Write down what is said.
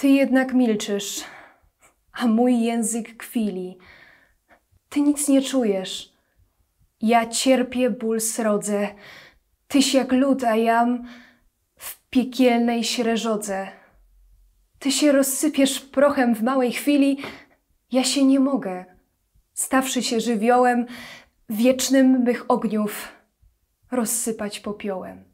Ty jednak milczysz, a mój język kwili. Ty nic nie czujesz. Ja cierpię ból srodze. Tyś jak lód, a jam w piekielnej śreżodze. Ty się rozsypiesz prochem w małej chwili. Ja się nie mogę, stawszy się żywiołem wiecznym mych ogniów, rozsypać popiołem.